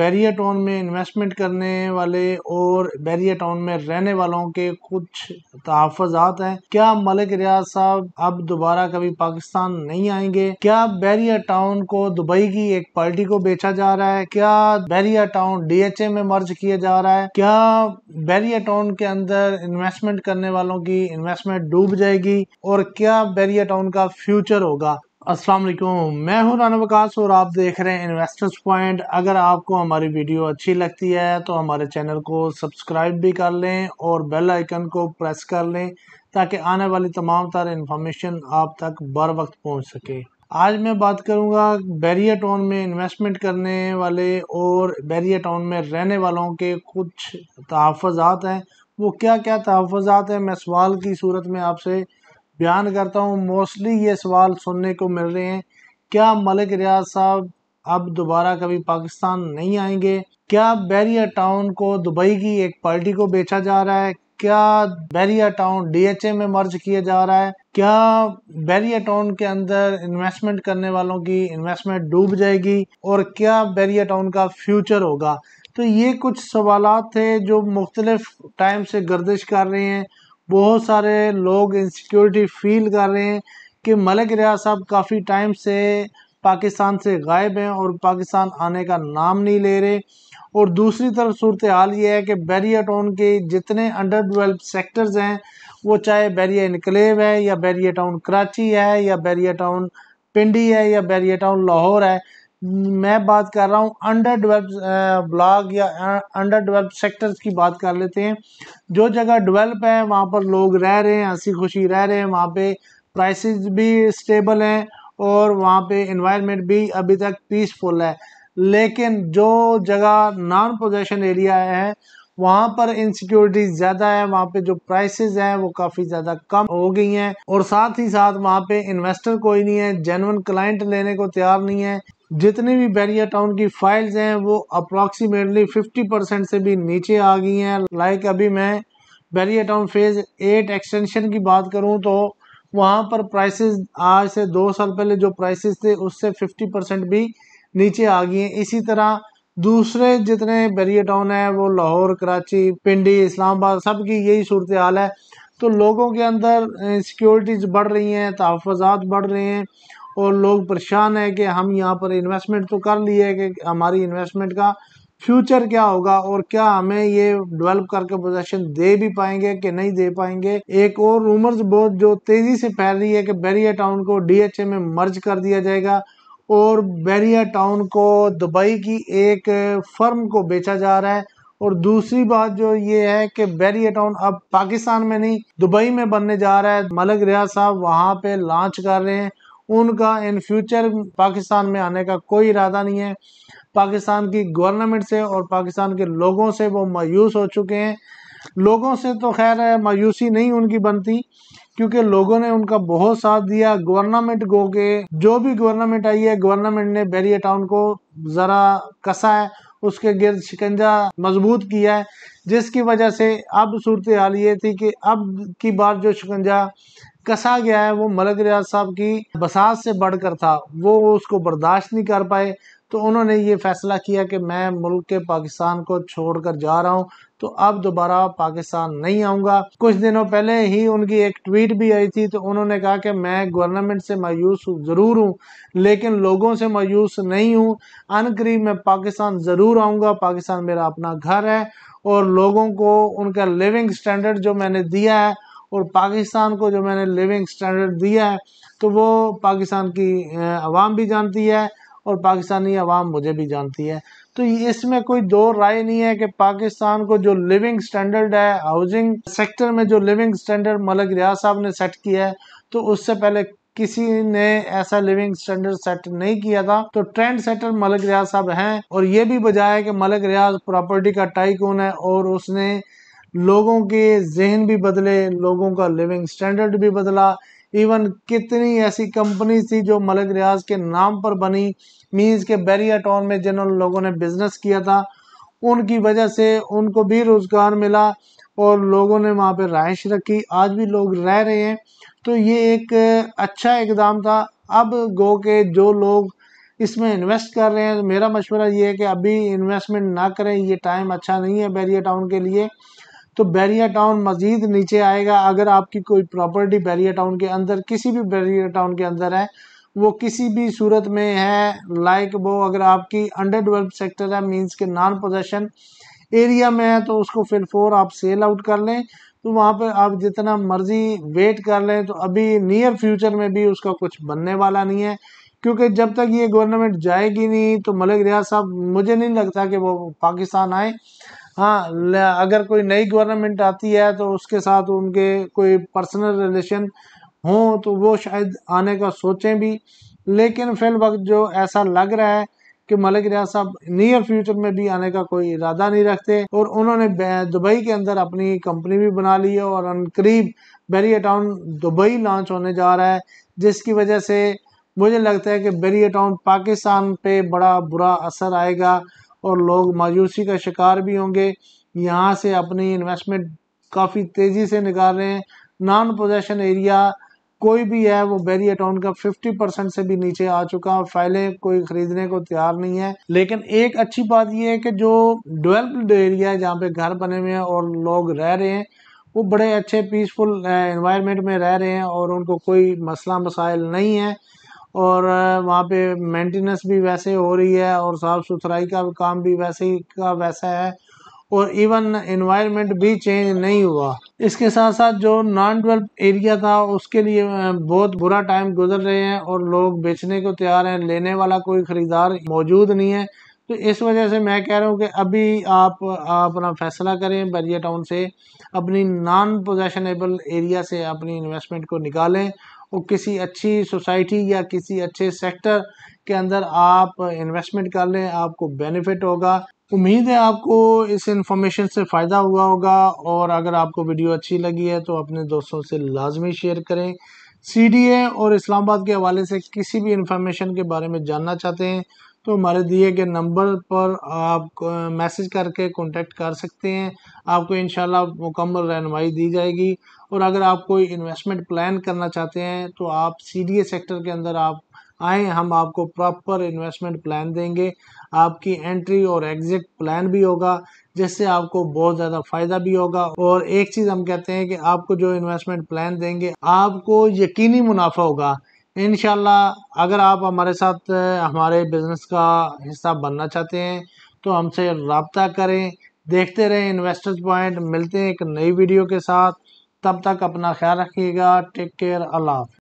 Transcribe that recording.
Bairiya town में investment करने वाले और बैरिया टाउन में रहने वालों के कुछ तहफात हैं क्या मलिक रियाज साहब अब दोबारा कभी पाकिस्तान नहीं आएंगे क्या बैरिया टाउन को दुबई की एक पार्टी को बेचा जा रहा है क्या बैरिया टाउन डीएचए में मर्ज किया जा रहा है क्या बैरिया टाउन के अंदर इन्वेस्टमेंट करने वालों की इन्वेस्टमेंट डूब जाएगी और क्या बैरिया टाउन का फ्यूचर होगा असलम मैं हूं राना वकास और आप देख रहे हैं इन्वेस्टर्स पॉइंट अगर आपको हमारी वीडियो अच्छी लगती है तो हमारे चैनल को सब्सक्राइब भी कर लें और बेल आइकन को प्रेस कर लें ताकि आने वाली तमाम तार इन्फॉर्मेशन आप तक बर वक्त पहुंच सके आज मैं बात करूंगा बैरिया टाउन में इन्वेस्टमेंट करने वाले और बैरिया टाउन में रहने वालों के कुछ तहफ़ात हैं वो क्या क्या तहफ़ात हैं मैं सवाल की सूरत में आपसे बयान करता हूँ मोस्टली ये सवाल सुनने को मिल रहे हैं क्या मलिक रियाज साहब अब दोबारा कभी पाकिस्तान नहीं आएंगे क्या बैरिया टाउन को दुबई की एक पार्टी को बेचा जा रहा है क्या बैरिया टाउन डीएचए में मर्ज किया जा रहा है क्या बैरिया टाउन के अंदर इन्वेस्टमेंट करने वालों की इन्वेस्टमेंट डूब जाएगी और क्या बैरिया टाउन का फ्यूचर होगा तो ये कुछ सवाल थे जो मुख्तलिफ टाइम से गर्दिश कर रहे हैं बहुत सारे लोग इनसिक्योरिटी फील कर रहे हैं कि मलिक रिया साहब काफ़ी टाइम से पाकिस्तान से गायब हैं और पाकिस्तान आने का नाम नहीं ले रहे और दूसरी तरफ सूरत हाल ये है कि बैरिया टाउन के जितने अंडर डेवलप सेक्टर्स हैं वो चाहे बैरिया इनकलेव है या बैरिया टाउन कराची है या बैरिया टाउन पिंडी है या बैरिया टाउन लाहौर है मैं बात कर रहा हूँ अंडर डेवलप ब्लॉक या अंडर डेवलप सेक्टर्स की बात कर लेते हैं जो जगह डेवलप है वहाँ पर लोग रह रहे हैं हंसी खुशी रह रहे हैं वहाँ पे प्राइसेस भी स्टेबल हैं और वहाँ पे इन्वायरमेंट भी अभी तक पीसफुल है लेकिन जो जगह नॉन पोजेशन एरिया है वहाँ पर इनसिक्योरिटी ज़्यादा है वहाँ पे जो प्राइसेस हैं वो काफ़ी ज़्यादा कम हो गई हैं और साथ ही साथ वहाँ पे इन्वेस्टर कोई नहीं है जेनवन क्लाइंट लेने को तैयार नहीं है जितनी भी बैरिया टाउन की फाइल्स हैं वो अप्रॉक्सीमेटली 50 परसेंट से भी नीचे आ गई हैं लाइक अभी मैं Bahria Town phase eight extension की बात करूं तो वहां पर प्राइसेस आज से दो साल पहले जो प्राइसेस थे उससे 50 परसेंट भी नीचे आ गई हैं इसी तरह दूसरे जितने बैरिया टाउन हैं वो लाहौर कराची पिंडी इस्लामाबाद सब की यही सूरत हाल है तो लोगों के अंदर सिक्योरिटीज़ बढ़ रही हैं तहफ़ात बढ़ रहे हैं और लोग परेशान है कि हम यहाँ पर इन्वेस्टमेंट तो कर लिए है कि हमारी इन्वेस्टमेंट का फ्यूचर क्या होगा और क्या हमें ये डेवलप करके पोजेशन दे भी पाएंगे कि नहीं दे पाएंगे एक और रूमर्स बहुत जो तेजी से फैल रही है कि बैरिया टाउन को डीएचए में मर्ज कर दिया जाएगा और बैरिया टाउन को दुबई की एक फर्म को बेचा जा रहा है और दूसरी बात जो ये है कि बैरिया टाउन अब पाकिस्तान में नहीं दुबई में बनने जा रहा है मलक रियाज साहब वहाँ पे लॉन्च कर रहे हैं उनका इन फ्यूचर पाकिस्तान में आने का कोई इरादा नहीं है पाकिस्तान की गवर्नमेंट से और पाकिस्तान के लोगों से वो मायूस हो चुके हैं लोगों से तो खैर है मायूसी नहीं उनकी बनती क्योंकि लोगों ने उनका बहुत साथ दिया गवर्नमेंट गो के जो भी गवर्नमेंट आई है गवर्नमेंट ने बैरिया टाउन को ज़रा कसा है उसके गिरद शिकंजा मजबूत किया है जिसकी वजह से अब सूरत हाल ये थी कि अब की बार जो शिकंजा कसा गया है वो मलक रियाज साहब की बसात से बढ़कर था वो उसको बर्दाश्त नहीं कर पाए तो उन्होंने ये फैसला किया कि मैं मुल्क के पाकिस्तान को छोड़कर जा रहा हूँ तो अब दोबारा पाकिस्तान नहीं आऊँगा कुछ दिनों पहले ही उनकी एक ट्वीट भी आई थी तो उन्होंने कहा कि मैं गवर्नमेंट से मायूस ज़रूर हूँ लेकिन लोगों से मायूस नहीं हूँ अन करीब मैं पाकिस्तान ज़रूर आऊँगा पाकिस्तान मेरा अपना घर है और लोगों को उनका लिविंग स्टैंडर्ड जो मैंने दिया है और पाकिस्तान को जो मैंने लिविंग स्टैंडर्ड दिया है तो वो पाकिस्तान की आवाम भी जानती है और पाकिस्तानी आवाम मुझे भी जानती है तो इसमें कोई दो राय नहीं है कि पाकिस्तान को जो लिविंग स्टैंडर्ड है हाउसिंग सेक्टर में जो लिविंग स्टैंडर्ड मलिक रियाज साहब ने सेट किया है तो उससे पहले किसी ने ऐसा लिविंग स्टैंडर्ड सेट नहीं किया था तो ट्रेंड सेटर मलिक रियाज साहब हैं और ये भी बजाय है कि मलिक रियाज प्रॉपर्टी का टाइकून है और उसने लोगों के जहन भी बदले लोगों का लिविंग स्टैंडर्ड भी बदला इवन कितनी ऐसी कंपनीज थी जो मलिक रियाज के नाम पर बनी मीन्स के बैरिया टाउन में जिन लोगों ने बिजनेस किया था उनकी वजह से उनको भी रोज़गार मिला और लोगों ने वहाँ पर रहाइश रखी आज भी लोग रह रहे हैं तो ये एक अच्छा इकदाम था अब गो के जो लोग इसमें इन्वेस्ट कर रहे हैं तो मेरा मशवरा ये है कि अभी इन्वेस्टमेंट ना करें ये टाइम अच्छा नहीं है बैरिया टाउन के लिए तो बैरिया टाउन मज़ीद नीचे आएगा अगर आपकी कोई प्रॉपर्टी बैरिया टाउन के अंदर किसी भी बैरिया टाउन के अंदर है वो किसी भी सूरत में है लाइक वो अगर आपकी अंडर डेवलप सेक्टर है मींस के नॉन पोजेशन एरिया में है तो उसको फिर फोर आप सेल आउट कर लें तो वहाँ पर आप जितना मर्ज़ी वेट कर लें तो अभी नियर फ्यूचर में भी उसका कुछ बनने वाला नहीं है क्योंकि जब तक ये गवर्नमेंट जाएगी नहीं तो मलिक रियाज साहब मुझे नहीं लगता कि वो पाकिस्तान आए हाँ अगर कोई नई गवर्नमेंट आती है तो उसके साथ उनके कोई पर्सनल रिलेशन हों तो वो शायद आने का सोचें भी लेकिन फिल वक्त जो ऐसा लग रहा है कि मलिक रियाज साहब नियर फ्यूचर में भी आने का कोई इरादा नहीं रखते और उन्होंने दुबई के अंदर अपनी कंपनी भी बना ली है और करीब बेरिया टाउन दुबई लॉन्च होने जा रहा है जिसकी वजह से मुझे लगता है कि बेरिया टाउन पाकिस्तान पे बड़ा बुरा असर आएगा और लोग मायूसी का शिकार भी होंगे यहाँ से अपनी इन्वेस्टमेंट काफ़ी तेज़ी से निकाल रहे हैं नॉन पोजेशन एरिया कोई भी है वो बैरिया टाउन का 50 परसेंट से भी नीचे आ चुका फाइलें कोई खरीदने को तैयार नहीं है लेकिन एक अच्छी बात यह है कि जो डेवलप्ड एरिया है जहाँ पे घर बने हुए हैं और लोग रह रहे हैं वो बड़े अच्छे पीसफुल एनवायरनमेंट eh, में रह रहे हैं और उनको कोई मसला मसाइल नहीं है और वहाँ पे मेंटेनेंस भी वैसे हो रही है और साफ़ सुथराई का काम भी वैसे ही का वैसा है और इवन इन्वायरमेंट भी चेंज नहीं हुआ इसके साथ साथ जो नॉन डेवलप एरिया था उसके लिए बहुत बुरा टाइम गुजर रहे हैं और लोग बेचने को तैयार हैं लेने वाला कोई ख़रीदार मौजूद नहीं है तो इस वजह से मैं कह रहा हूँ कि अभी आप अपना फैसला करें बरिया टाउन से अपनी नॉन पोजेशनेबल एरिया से अपनी इन्वेस्टमेंट को निकालें वो किसी अच्छी सोसाइटी या किसी अच्छे सेक्टर के अंदर आप इन्वेस्टमेंट कर लें आपको बेनिफिट होगा उम्मीद है आपको इस इंफॉर्मेशन से फ़ायदा हुआ होगा और अगर आपको वीडियो अच्छी लगी है तो अपने दोस्तों से लाजमी शेयर करें सी और इस्लामाबाद के हवाले से किसी भी इंफॉर्मेशन के बारे में जानना चाहते हैं तो हमारे दिए गए नंबर पर आप मैसेज करके कांटेक्ट कर सकते हैं आपको इन मुकम्मल रहनमाई दी जाएगी और अगर आप कोई इन्वेस्टमेंट प्लान करना चाहते हैं तो आप सी सेक्टर के अंदर आप आए हम आपको प्रॉपर इन्वेस्टमेंट प्लान देंगे आपकी एंट्री और एग्जिट प्लान भी होगा जिससे आपको बहुत ज़्यादा फ़ायदा भी होगा और एक चीज़ हम कहते हैं कि आपको जो इन्वेस्टमेंट प्लान देंगे आपको यकीनी मुनाफा होगा इन अगर आप हमारे साथ हमारे बिज़नेस का हिस्सा बनना चाहते हैं तो हमसे रबता करें देखते रहें इन्वेस्टर्स पॉइंट मिलते हैं एक नई वीडियो के साथ तब तक अपना ख्याल रखिएगा टेक केयर अल्लाह